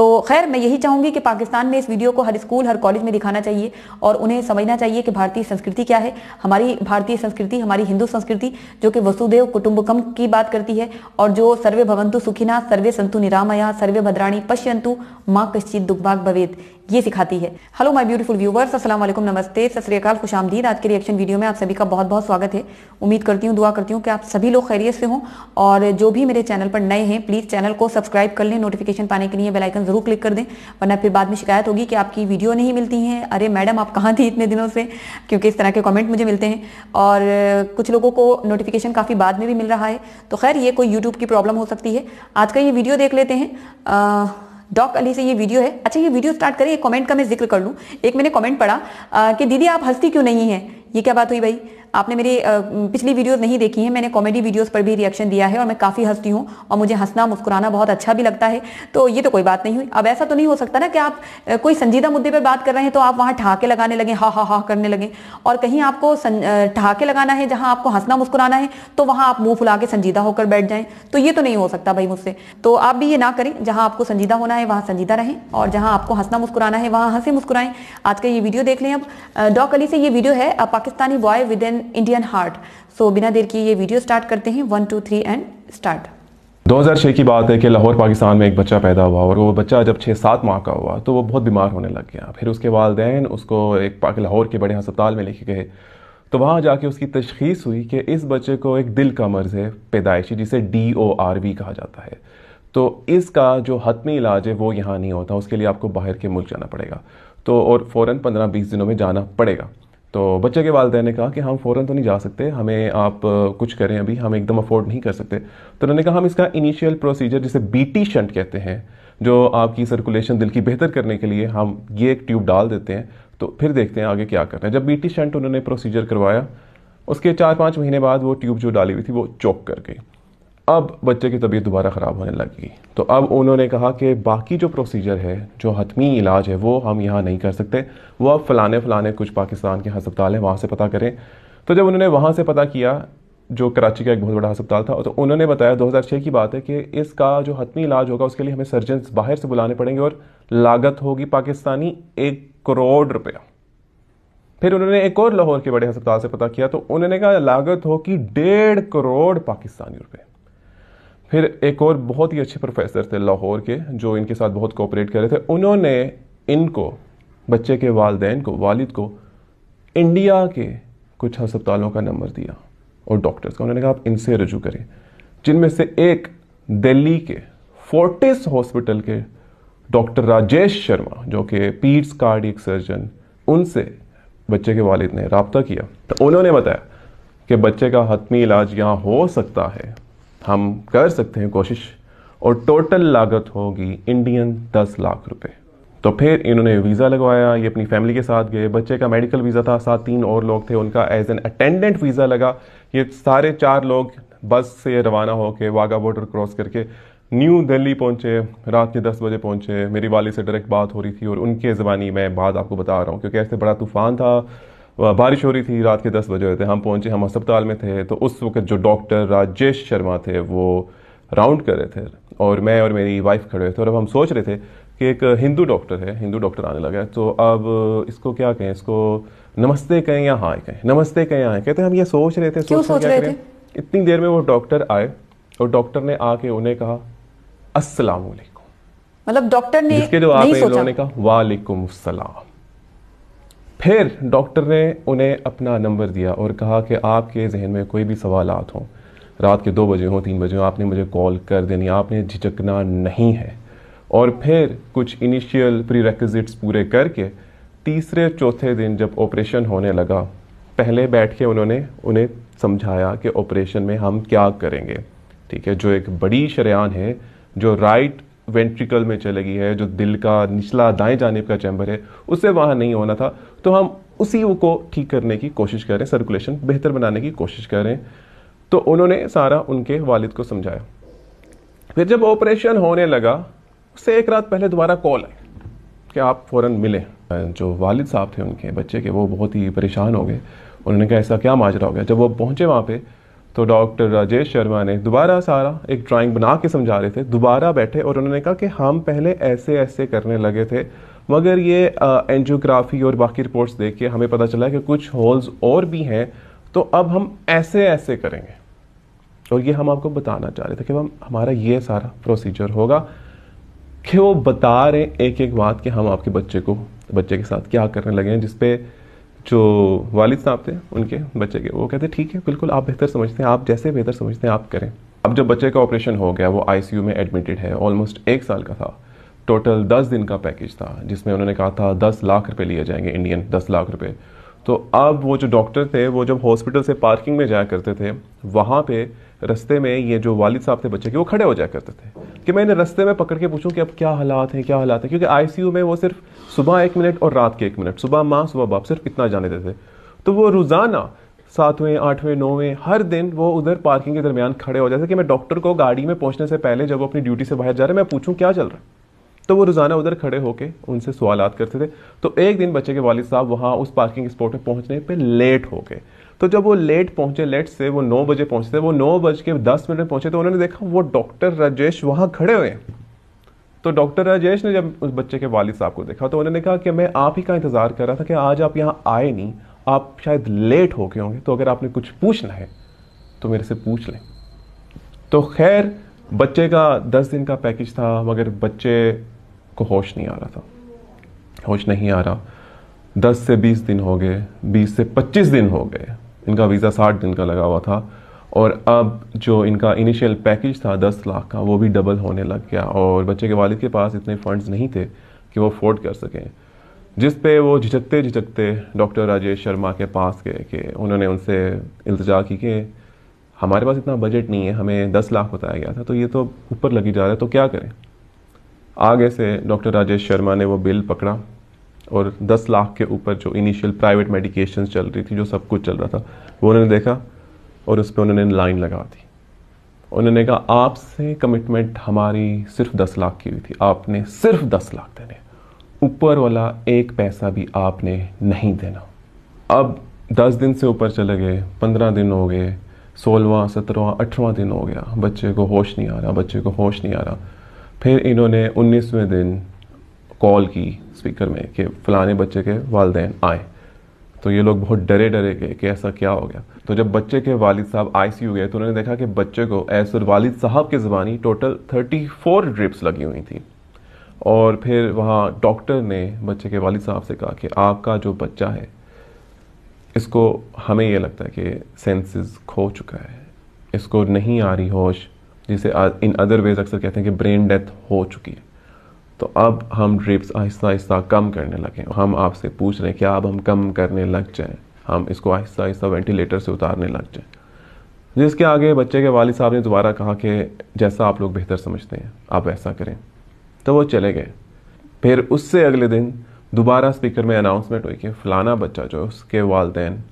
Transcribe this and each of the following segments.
तो खैर मैं यही चाहूंगी कि पाकिस्तान में इस वीडियो को हर स्कूल हर कॉलेज में दिखाना चाहिए और उन्हें समझना चाहिए कि भारतीय संस्कृति क्या है हमारी भारतीय संस्कृति हमारी हिंदू संस्कृति जो कि वसुदेव कुटुंबकम की बात करती है और जो सर्वे भवंतु सुखिना सर्वे संतु निरामया सर्वे भद्राणी पश्यंतु माँ कश्चित दुग्भाग भवेद ये सिखाती है हेलो माय ब्यूटीफुल व्यूवर्स असलम नमस्ते श्रीकाल खुश आमदीद आज के रिएक्शन वीडियो में आप सभी का बहुत बहुत स्वागत है उम्मीद करती हूँ दुआ करती हूँ कि आप सभी लोग खैरियत से हों और जो भी मेरे चैनल पर नए हैं प्लीज़ चैनल को सब्सक्राइब कर लें नोटिफिकेशन पाने के लिए बेलाइकन ज़रूर क्लिक कर दें वरना फिर बाद में शिकायत होगी कि आपकी वीडियो नहीं मिलती हैं अरे मैडम आप कहाँ थी इतने दिनों से क्योंकि इस तरह के कॉमेंट मुझे मिलते हैं और कुछ लोगों को नोटिफिकेशन काफ़ी बाद में भी मिल रहा है तो खैर ये कोई यूट्यूब की प्रॉब्लम हो सकती है आज का ये वीडियो देख लेते हैं डॉक अली से ये वीडियो है अच्छा ये वीडियो स्टार्ट करें एक कमेंट का मैं जिक्र कर लूँ एक मैंने कमेंट पढ़ा कि दीदी आप हंसती क्यों नहीं है ये क्या बात हुई भाई आपने मेरी पिछली वीडियोस नहीं देखी हैं मैंने कॉमेडी वीडियोस पर भी रिएक्शन दिया है और मैं काफ़ी हंसती हूँ और मुझे हंसना मुस्कुराना बहुत अच्छा भी लगता है तो ये तो कोई बात नहीं हुई अब ऐसा तो नहीं हो सकता ना कि आप कोई संजीदा मुद्दे पर बात कर रहे हैं तो आप वहाँ ठहाके लगाने लगें हा हा हा करने लगें और कहीं आपको ठहाके लगाना है जहाँ आपको हंसना मुस्कुराना है तो वहाँ आप मुँह फुला के संजीदा होकर बैठ जाए तो ये तो नहीं हो सकता भाई मुझसे तो आप भी ये ना करें जहाँ आपको संजीदा होना है वहाँ संजीदा रहें और जहाँ आपको हंसना मुस्कुराना है वहाँ हंसे मुस्कुराएं आज का ये वीडियो देख लें अब डॉक अली से ये वीडियो है Pakistani boy with an Indian heart so बिना देर किए ये वीडियो स्टार्ट करते हैं one two three and start 2006 की बात है कि लाहौर पाकिस्तान में एक बच्चा पैदा हुआ और वो बच्चा जब छः सात माह का हुआ तो वो बहुत बीमार होने लग गया फिर उसके वालदेन उसको एक पाक लाहौर के बड़े अस्पताल में लेके गए तो वहाँ जाके उसकी तशखीस हुई कि इस बच्चे को एक दिल का मर्ज़ है पैदाइशी जिसे डी ओ आर वी कहा जाता है तो इसका जो हतमी इलाज है वो यहाँ नहीं होता उसके लिए आपको बाहर के मुल्क जाना पड़ेगा तो और फ़ौर पंद्रह बीस दिनों में जाना पड़ेगा तो बच्चे के वालदे ने कहा कि हम फ़ौरन तो नहीं जा सकते हमें आप कुछ करें अभी हम एकदम अफोर्ड नहीं कर सकते तो उन्होंने कहा हम इसका इनिशियल प्रोसीजर जिसे बीटी शंट कहते हैं जो आपकी सर्कुलेशन दिल की बेहतर करने के लिए हम ये एक ट्यूब डाल देते हैं तो फिर देखते हैं आगे क्या करते हैं जब बीटी शंट उन्होंने प्रोसीजर करवाया उसके चार पाँच महीने बाद वो ट्यूब जो डाली हुई थी वो चौक कर गई अब बच्चे की तबीयत दोबारा ख़राब होने लगी तो अब उन्होंने कहा कि बाकी जो प्रोसीजर है जो हतमी इलाज है वो हम यहाँ नहीं कर सकते वो अब फ़लाने फ़लाने कुछ पाकिस्तान के हस्पताल हैं वहाँ से पता करें तो जब उन्होंने वहाँ से पता किया जो कराची का एक बहुत बड़ा अस्पताल था तो उन्होंने बताया 2006 की बात है कि इसका जो हतमी इलाज होगा उसके लिए हमें सर्जन बाहर से बुलाने पड़ेंगे और लागत होगी पाकिस्तानी एक करोड़ रुपया फिर उन्होंने एक और लाहौर के बड़े अस्पताल से पता किया तो उन्होंने कहा लागत होगी डेढ़ करोड़ पाकिस्तानी रुपये फिर एक और बहुत ही अच्छे प्रोफेसर थे लाहौर के जो इनके साथ बहुत कोऑपरेट कर रहे थे उन्होंने इनको बच्चे के वालदेन को वालिद को इंडिया के कुछ हस्पतालों का नंबर दिया और डॉक्टर्स का उन्होंने कहा आप इनसे रजू करें जिनमें से एक दिल्ली के फोर्टिस हॉस्पिटल के डॉक्टर राजेश शर्मा जो कि पीट्स कार्डिक सर्जन उनसे बच्चे के वालिद ने रबता किया तो उन्होंने बताया कि बच्चे का हतमी इलाज यहाँ हो सकता है हम कर सकते हैं कोशिश और टोटल लागत होगी इंडियन दस लाख रुपए तो फिर इन्होंने वीज़ा लगवाया ये अपनी फैमिली के साथ गए बच्चे का मेडिकल वीज़ा था साथ तीन और लोग थे उनका एज एन अटेंडेंट वीज़ा लगा ये सारे चार लोग बस से रवाना होकर वाघा बॉर्डर क्रॉस करके न्यू दिल्ली पहुंचे रात के दस बजे पहुंचे मेरी वाली से डायरेक्ट बात हो रही थी और उनके ज़बानी मैं बात आपको बता रहा हूँ क्योंकि ऐसे बड़ा तूफ़ान था बारिश हो रही थी रात के दस बजे हुए थे हम पहुंचे हम अस्पताल में थे तो उस वक्त जो डॉक्टर राजेश शर्मा थे वो राउंड कर रहे थे और मैं और मेरी वाइफ खड़े हुए थे और अब हम सोच रहे थे कि एक हिंदू डॉक्टर है हिंदू डॉक्टर आने लगा है तो अब इसको क्या कहें इसको नमस्ते कहें या हाँ कहें नमस्ते कहें या हाँ कहते हम ये सोच रहे थे सोच, रहे थे इतनी देर में वो डॉक्टर आए और डॉक्टर ने आके उन्हें कहा अस्सलाम मतलब डॉक्टर ने जिसके जो आप उन्होंने कहा वालेकुम सलाम फिर डॉक्टर ने उन्हें अपना नंबर दिया और कहा कि आपके जहन में कोई भी सवाल हों रात के दो बजे हों तीन बजे हों आपने मुझे कॉल कर देनी आपने झिझकना नहीं है और फिर कुछ इनिशियल प्री रिक्विजिट्स पूरे करके तीसरे चौथे दिन जब ऑपरेशन होने लगा पहले बैठ के उन्होंने उन्हें समझाया कि ऑपरेशन में हम क्या करेंगे ठीक है जो एक बड़ी शरेआन है जो राइट वेंट्रिकल में गई है जो दिल का निचला दाएं जानेब का चैम्बर है उससे वहाँ नहीं होना था तो हम उसी को ठीक करने की कोशिश करें सर्कुलेशन बेहतर बनाने की कोशिश करें तो उन्होंने सारा उनके वालिद को समझाया फिर जब ऑपरेशन होने लगा उससे एक रात पहले दोबारा कॉल आई कि आप फ़ौर मिलें जो वालिद साहब थे उनके बच्चे के वो बहुत ही परेशान हो गए उन्होंने कहा ऐसा क्या माजरा हो गया जब वो पहुँचे वहाँ पर तो डॉक्टर राजेश शर्मा ने दोबारा सारा एक ड्राइंग बना के समझा रहे थे दोबारा बैठे और उन्होंने कहा कि हम पहले ऐसे ऐसे करने लगे थे मगर ये एनजियोग्राफी और बाकी रिपोर्ट्स देख के हमें पता चला कि कुछ होल्स और भी हैं तो अब हम ऐसे ऐसे करेंगे और ये हम आपको बताना चाह रहे थे कि हम हमारा ये सारा प्रोसीजर होगा कि वो बता रहे हैं एक एक बात कि हम आपके बच्चे को बच्चे के साथ क्या करने लगे हैं जिसपे जो वालिद साहब थे उनके बच्चे के वो कहते ठीक है बिल्कुल आप बेहतर समझते हैं आप जैसे बेहतर समझते हैं आप करें अब जब बच्चे का ऑपरेशन हो गया वो आईसीयू में एडमिटेड है ऑलमोस्ट एक साल का था टोटल दस दिन का पैकेज था जिसमें उन्होंने कहा था दस लाख रुपए लिए जाएंगे इंडियन दस लाख रुपए तो अब वो जो डॉक्टर थे वो जब हॉस्पिटल से पार्किंग में जाया करते थे वहाँ पर रस्ते में ये जो वालिद साहब थे बच्चे के वो खड़े हो जाया करते थे कि मैं इन्हें रस्ते में पकड़ के पूछूं कि अब क्या हालात हैं क्या हालात हैं क्योंकि आईसीयू में वो सिर्फ सुबह एक मिनट और रात के एक मिनट सुबह माँ सुबह बाप सिर्फ इतना जाने देते थे तो वो रोज़ाना सातवें आठवें नौवें हर दिन वो उधर पार्किंग के दरमियान खड़े हो जाते कि मैं डॉक्टर को गाड़ी में पहुँचने से पहले जब वो अपनी ड्यूटी से बाहर जा रहे मैं पूछूँ क्या चल रहा है तो वो रोज़ाना उधर खड़े होकर उनसे सवाल करते थे तो एक दिन बच्चे के वालिद साहब वहाँ उस पार्किंग स्पॉट में पहुँचने पर लेट हो गए तो जब वो लेट पहुंचे लेट से वो नौ बजे पहुंचे थे वो नौ बज के दस मिनट पहुंचे तो उन्होंने देखा वो डॉक्टर राजेश वहाँ खड़े हुए तो डॉक्टर राजेश ने जब उस बच्चे के वालिद साहब को देखा तो उन्होंने कहा कि मैं आप ही का इंतज़ार कर रहा था कि आज आप यहाँ आए नहीं आप शायद लेट हो गए होंगे तो अगर आपने कुछ पूछना है तो मेरे से पूछ लें तो खैर बच्चे का दस दिन का पैकेज था मगर बच्चे को होश नहीं आ रहा था होश नहीं आ रहा दस से बीस दिन हो गए बीस से पच्चीस दिन हो गए इनका वीज़ा साठ दिन का लगा हुआ था और अब जो इनका इनिशियल पैकेज था दस लाख का वो भी डबल होने लग गया और बच्चे के वालिद के पास इतने फ़ंड्स नहीं थे कि वो अफोर्ड कर सकें जिस पे वो झिझकते झिझकते डॉक्टर राजेश शर्मा के पास गए कि उन्होंने उनसे इल्तजा की कि हमारे पास इतना बजट नहीं है हमें दस लाख बताया गया था तो ये तो ऊपर लगी जा रहा है तो क्या करें आगे से डॉक्टर राजेश शर्मा ने वो बिल पकड़ा और 10 लाख के ऊपर जो इनिशियल प्राइवेट मेडिकेशन चल रही थी जो सब कुछ चल रहा था वो उन्होंने देखा और उस पर उन्होंने लाइन लगा दी उन्होंने कहा आपसे कमिटमेंट हमारी सिर्फ दस लाख की हुई थी आपने सिर्फ दस लाख देने ऊपर वाला एक पैसा भी आपने नहीं देना अब दस दिन से ऊपर चले गए पंद्रह दिन हो गए सोलवा सत्रहवा अठारवा दिन हो गया बच्चे को होश नहीं आ रहा बच्चे को होश नहीं आ रहा फिर इन्होंने उन्नीसवें दिन कॉल की स्पीकर में कि फ़लाने बच्चे के वालदे आए तो ये लोग बहुत डरे डरे गए कि ऐसा क्या हो गया तो जब बच्चे के वालिद साहब आईसीयू गए तो उन्होंने देखा कि बच्चे को एसर वालिद साहब की ज़बानी टोटल 34 ड्रिप्स लगी हुई थी और फिर वहाँ डॉक्टर ने बच्चे के वालिद साहब से कहा कि आपका जो बच्चा है इसको हमें ये लगता है कि सेंसेस खो चुका है इसको नहीं आ रही होश जिसे इन अदर वेज अक्सर कहते हैं कि ब्रेन डेथ हो चुकी है तो अब हम ड्रिप्स आहिस्ता आहिस्ता कम करने लगे हम आपसे पूछ रहे हैं कि अब हम कम करने लग जाएं हम इसको आहिस्ता आहिस्ता वेंटिलेटर से उतारने लग जाएं जिसके आगे बच्चे के वाल साहब ने दोबारा कहा कि जैसा आप लोग बेहतर समझते हैं आप ऐसा करें तो वो चले गए फिर उससे अगले दिन दोबारा स्पीकर में अनाउंसमेंट हुई कि फ़लाना बच्चा जो उसके वालदेन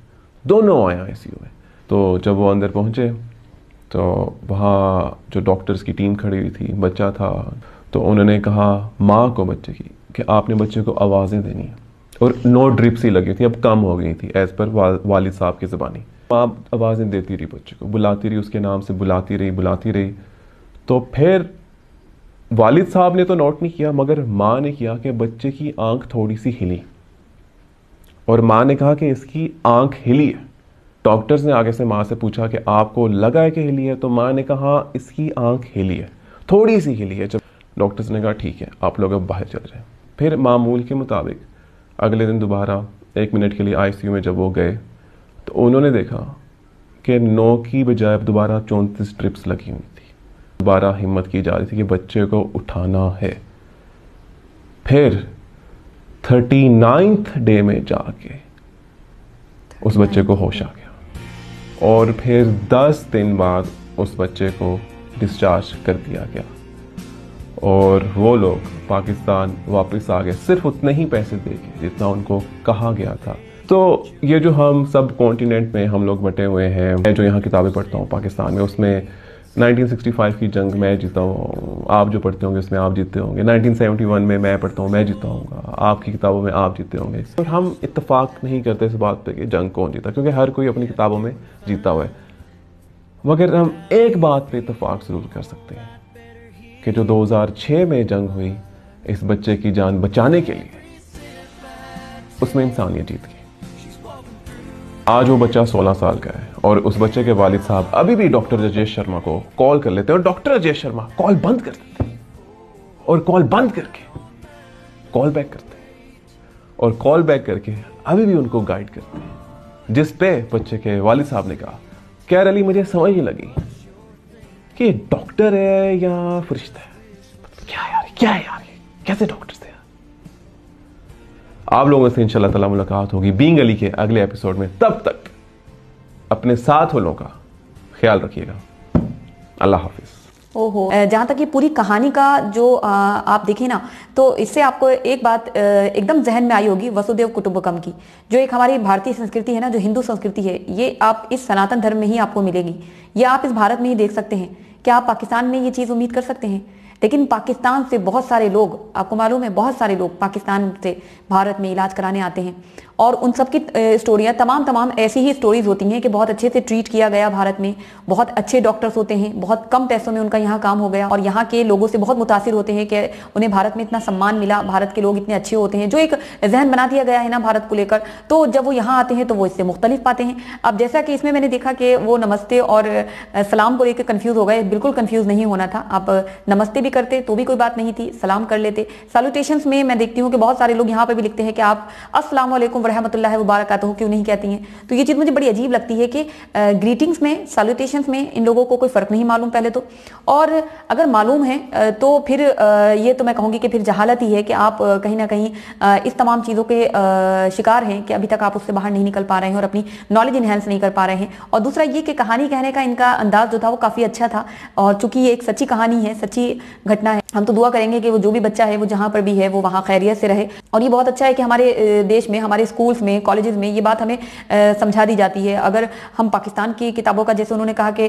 दोनों आए आई सी में तो जब वो अंदर पहुँचे तो वहाँ जो डॉक्टर्स की टीम खड़ी हुई थी बच्चा था तो उन्होंने कहा माँ को बच्चे की कि आपने बच्चे को आवाज़ें देनी है और नो ड्रिप्स ही लगी थी अब कम हो गई थी एज़ पर वाल वालिद साहब की ज़बानी माँ आवाज़ें देती रही बच्चे को बुलाती रही उसके नाम से बुलाती रही बुलाती रही तो फिर वालिद साहब ने तो नोट नहीं किया मगर माँ ने किया कि बच्चे की आंख थोड़ी सी हिली और माँ ने कहा कि इसकी आंख हिली है डॉक्टर्स ने आगे से माँ से पूछा कि आपको लगा है कि हिली है तो माँ ने कहा इसकी आंख हिली है थोड़ी सी हिली है जब डॉक्टर्स ने कहा ठीक है आप लोग अब बाहर चल जाएँ फिर मामूल के मुताबिक अगले दिन दोबारा एक मिनट के लिए आईसीयू में जब वो गए तो उन्होंने देखा कि नौ की बजाय अब दोबारा चौंतीस ट्रिप्स लगी हुई थी दोबारा हिम्मत की जा रही थी कि बच्चे को उठाना है फिर थर्टी नाइन्थ डे में जाके उस बच्चे को होश आ गया और फिर दस दिन बाद उस बच्चे को डिस्चार्ज कर दिया गया और वो लोग पाकिस्तान वापस आ गए सिर्फ उतने ही पैसे दे के जितना उनको कहा गया था तो ये जो हम सब कॉन्टिनेंट में हम लोग बटे हुए हैं मैं जो यहाँ किताबें पढ़ता हूँ पाकिस्तान में उसमें 1965 की जंग मैं जीता हूँ आप जो पढ़ते होंगे उसमें आप जीते होंगे 1971 में मैं पढ़ता हूँ मैं जीता हूँ आपकी किताबों में आप जीते होंगे और हम इतफाक़ नहीं करते इस बात पे कि जंग कौन जीता क्योंकि हर कोई अपनी किताबों में जीता हुआ है मगर हम एक बात पे इतफाक़ ज़रूर कर सकते हैं कि जो 2006 में जंग हुई इस बच्चे की जान बचाने के लिए उसमें इंसानियत जीत गई आज वो बच्चा 16 साल का है और उस बच्चे के वालिद साहब अभी भी डॉक्टर राजेश शर्मा को कॉल कर लेते हैं और डॉक्टर राजेश शर्मा कॉल बंद कर देते हैं और कॉल बंद करके कॉल बैक करते हैं और कॉल बैक करके अभी भी उनको गाइड करते हैं जिस पे बच्चे के वालिद साहब ने कहा खैर अली मुझे समझ नहीं लगी कि डॉक्टर है या फरिश्ता है क्या यार क्या यार कैसे डॉक्टर थे आप लोगों से इंशाल्लाह ताला मुलाकात होगी बींग अली के अगले एपिसोड में तब तक अपने साथ वालों का ख्याल रखिएगा अल्लाह हाफिज़ ओहो जहाँ तक ये पूरी कहानी का जो आ, आप देखें ना तो इससे आपको एक बात एकदम जहन में आई होगी वसुदेव कुटुंबकम की जो एक हमारी भारतीय संस्कृति है ना जो हिंदू संस्कृति है ये आप इस सनातन धर्म में ही आपको मिलेगी ये आप इस भारत में ही देख सकते हैं क्या पाकिस्तान में ये चीज़ उम्मीद कर सकते हैं लेकिन पाकिस्तान से बहुत सारे लोग आपको मालूम है बहुत सारे लोग पाकिस्तान से भारत में इलाज कराने आते हैं और उन सब की स्टोरियाँ तमाम तमाम ऐसी ही स्टोरीज होती हैं कि बहुत अच्छे से ट्रीट किया गया भारत में बहुत अच्छे डॉक्टर्स होते हैं बहुत कम पैसों में उनका यहाँ काम हो गया और यहाँ के लोगों से बहुत मुतासर होते हैं कि उन्हें भारत में इतना सम्मान मिला भारत के लोग इतने अच्छे होते हैं जो एक जहन बना दिया गया है ना भारत को लेकर तो जब वो यहाँ आते हैं तो वो इससे मुख्तलिफ पाते हैं अब जैसा कि इसमें मैंने देखा कि वो नमस्ते और सलाम को लेकर कन्फ्यूज हो गए बिल्कुल कन्फ्यूज नहीं होना था आप नमस्ते भी करते तो भी कोई बात नहीं थी सलाम कर लेते सैल्यूटेशन में मैं देखती हूँ कि बहुत सारे लोग यहाँ पर भी लिखते हैं कि आप असलम रहमत वबारक तो क्यों नहीं कहती हैं तो ये चीज़ मुझे बड़ी अजीब लगती है कि ग्रीटिंग्स में सैल्यूटेशन में इन लोगों को कोई फ़र्क नहीं मालूम पहले तो और अगर मालूम है तो फिर ये तो मैं कहूँगी कि फिर जहालत ही है कि आप कहीं ना कहीं इस तमाम चीज़ों के शिकार हैं कि अभी तक आप उससे बाहर नहीं निकल पा रहे हैं और अपनी नॉलेज इन्हेंस नहीं कर पा रहे हैं और दूसरा ये कि कहानी कहने का इनका अंदाज जो था वो काफ़ी अच्छा था और चूंकि ये एक सच्ची कहानी है सच्ची घटना है हम तो दुआ करेंगे कि वो जो भी बच्चा है वो जहाँ पर भी है वो वहाँ खैरियत से रहे और ये बहुत अच्छा है कि हमारे देश में हमारे स्कूल स्कूल्स में कॉलेजेस में ये बात हमें समझा दी जाती है अगर हम पाकिस्तान की किताबों का जैसे उन्होंने कहा कि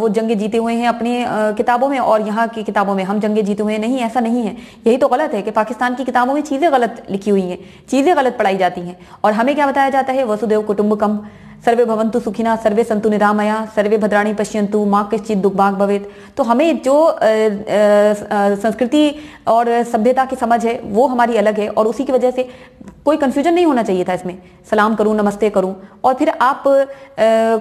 वो जंगे जीते हुए हैं अपने किताबों में और यहाँ की किताबों में हम जंगे जीते हुए हैं नहीं ऐसा नहीं है यही तो गलत है कि पाकिस्तान की किताबों में चीज़ें गलत लिखी हुई हैं चीज़ें गलत पढ़ाई जाती हैं और हमें क्या बताया जाता है वसुदेव कुटुम्बकम सर्वे भवंतु सुखिना सर्वे संतु निरामया सर्वे भद्राणी पश्यंतु माँ किश्चित भाग भवेत तो हमें जो संस्कृति और सभ्यता की समझ है वो हमारी अलग है और उसी की वजह से कोई कन्फ्यूजन नहीं होना चाहिए था इसमें सलाम करूँ नमस्ते करूँ और फिर आप आ,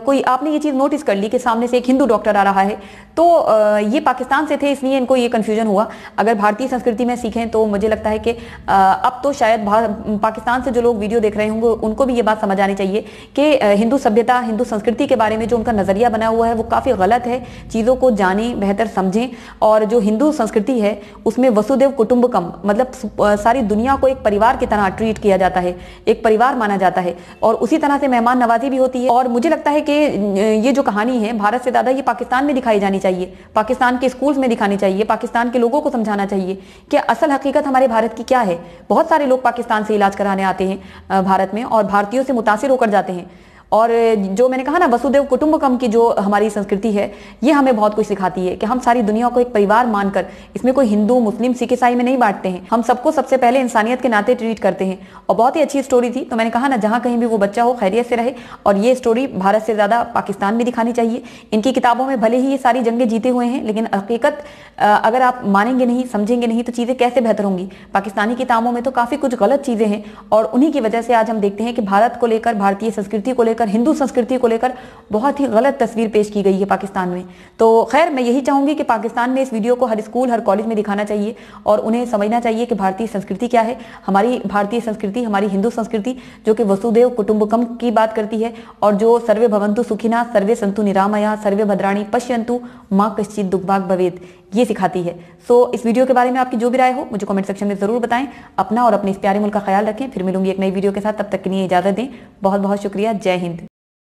कोई आपने ये चीज़ नोटिस कर ली कि सामने से एक हिंदू डॉक्टर आ रहा है तो आ, ये पाकिस्तान से थे इसलिए इनको ये कन्फ्यूजन हुआ अगर भारतीय संस्कृति में सीखें तो मुझे लगता है कि आ, अब तो शायद पाकिस्तान से जो लोग वीडियो देख रहे होंगे उनको भी ये बात समझ आनी चाहिए कि हिंदू सभ्यता हिंदू संस्कृति के बारे में जो उनका नज़रिया बना हुआ है वो काफ़ी गलत है चीज़ों को जानें बेहतर समझें और जो हिंदू संस्कृति है उसमें वसुदेव कुटुंबकम मतलब सारी दुनिया को एक परिवार की तरह ट्रीट किया जाता है एक परिवार माना जाता है और उसी तरह से मेहमान नवाजी भी होती है और मुझे लगता है कि ये जो कहानी है भारत से ज़्यादा ये पाकिस्तान में दिखाई जानी चाहिए पाकिस्तान के स्कूल्स में दिखानी चाहिए पाकिस्तान के लोगों को समझाना चाहिए कि असल हकीकत हमारे भारत की क्या है बहुत सारे लोग पाकिस्तान से इलाज कराने आते हैं भारत में और भारतीयों से मुतासर होकर जाते हैं और जो मैंने कहा ना वसुदेव कुटुंबकम की जो हमारी संस्कृति है ये हमें बहुत कुछ सिखाती है कि हम सारी दुनिया को एक परिवार मानकर इसमें कोई हिंदू मुस्लिम सिख ईसाई में नहीं बांटते हैं हम सबको सबसे पहले इंसानियत के नाते ट्रीट करते हैं और बहुत ही अच्छी स्टोरी थी तो मैंने कहा ना जहाँ कहीं भी वो बच्चा हो खैरियत से रहे और ये स्टोरी भारत से ज़्यादा पाकिस्तान में दिखानी चाहिए इनकी किताबों में भले ही ये सारी जंगें जीते हुए हैं लेकिन हकीकत अगर आप मानेंगे नहीं समझेंगे नहीं तो चीज़ें कैसे बेहतर होंगी पाकिस्तानी किताबों में तो काफ़ी कुछ गलत चीज़ें हैं और उन्हीं की वजह से आज हम देखते हैं कि भारत को लेकर भारतीय संस्कृति को लेकर लेकर हिंदू संस्कृति को लेकर बहुत ही गलत तस्वीर पेश की गई है पाकिस्तान में तो खैर मैं यही चाहूंगी कि पाकिस्तान में इस वीडियो को हर स्कूल हर कॉलेज में दिखाना चाहिए और उन्हें समझना चाहिए कि भारतीय संस्कृति क्या है हमारी भारतीय संस्कृति हमारी हिंदू संस्कृति जो कि वसुदेव कुटुंबकम की बात करती है और जो सर्वे भवंतु सुखिना सर्वे संतु निरामया सर्वे भद्राणी पश्यंतु माँ कश्चित दुग्भाग भवेद ये सिखाती है सो so, इस वीडियो के बारे में आपकी जो भी राय हो मुझे कमेंट सेक्शन में ज़रूर बताएं अपना और अपने इस प्यारे मुल्क का ख्याल रखें फिर मिलूंगी एक नई वीडियो के साथ तब तक के लिए इजाज़त दें बहुत बहुत शुक्रिया जय हिंद